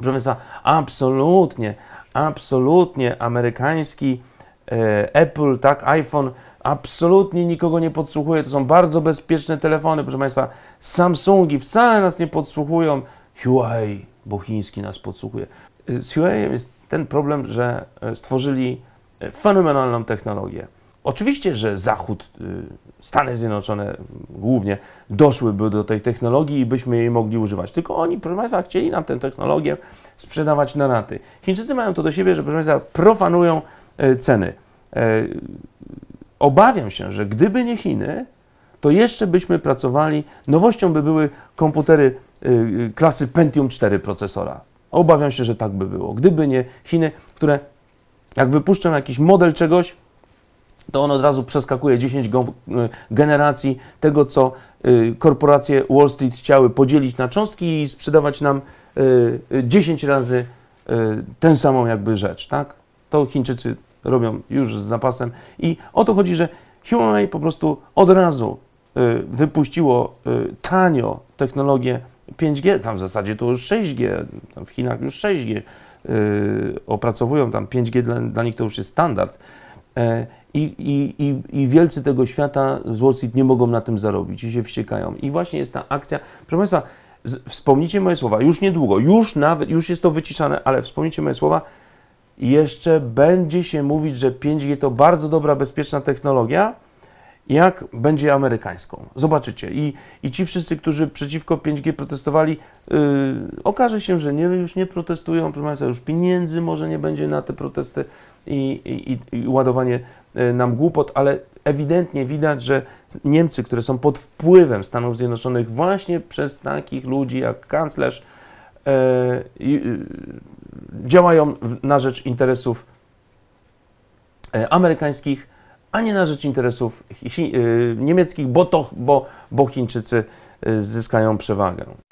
Proszę Państwa, absolutnie, absolutnie amerykański e, Apple, tak, iPhone, absolutnie nikogo nie podsłuchuje. To są bardzo bezpieczne telefony, proszę Państwa. Samsungi wcale nas nie podsłuchują. Huawei, bo chiński nas podsłuchuje. E, z Huawei jest ten problem, że e, stworzyli fenomenalną technologię. Oczywiście, że Zachód y, Stany Zjednoczone głównie doszłyby do tej technologii i byśmy jej mogli używać. Tylko oni, proszę Państwa, chcieli nam tę technologię sprzedawać na raty. Chińczycy mają to do siebie, że proszę Państwa, profanują e, ceny. E, obawiam się, że gdyby nie Chiny, to jeszcze byśmy pracowali, nowością by były komputery e, klasy Pentium 4 procesora. Obawiam się, że tak by było. Gdyby nie Chiny, które jak wypuszczą jakiś model czegoś, to on od razu przeskakuje 10 y, generacji tego, co y, korporacje Wall Street chciały podzielić na cząstki i sprzedawać nam 10 y, razy tę samą jakby rzecz, tak? To Chińczycy robią już z zapasem i o to chodzi, że Huawei po prostu od razu wypuściło tanio technologię 5G, tam w zasadzie to już 6G, w Chinach już 6G opracowują, tam 5G dla, dla nich to już jest standard, E, I, i, i, i wielcy tego świata z Wall Street nie mogą na tym zarobić i się wściekają. I właśnie jest ta akcja. Proszę Państwa, wspomnijcie moje słowa, już niedługo, już nawet, już jest to wyciszane, ale wspomnijcie moje słowa, jeszcze będzie się mówić, że 5G to bardzo dobra, bezpieczna technologia, jak będzie amerykańską. Zobaczycie. I, i ci wszyscy, którzy przeciwko 5G protestowali, yy, okaże się, że nie, już nie protestują, proszę Państwa, już pieniędzy może nie będzie na te protesty i, i, i ładowanie y, nam głupot, ale ewidentnie widać, że Niemcy, które są pod wpływem Stanów Zjednoczonych właśnie przez takich ludzi jak kanclerz, yy, yy, działają na rzecz interesów y, amerykańskich a nie na rzecz interesów chi, y, niemieckich, bo, to, bo, bo Chińczycy y, zyskają przewagę.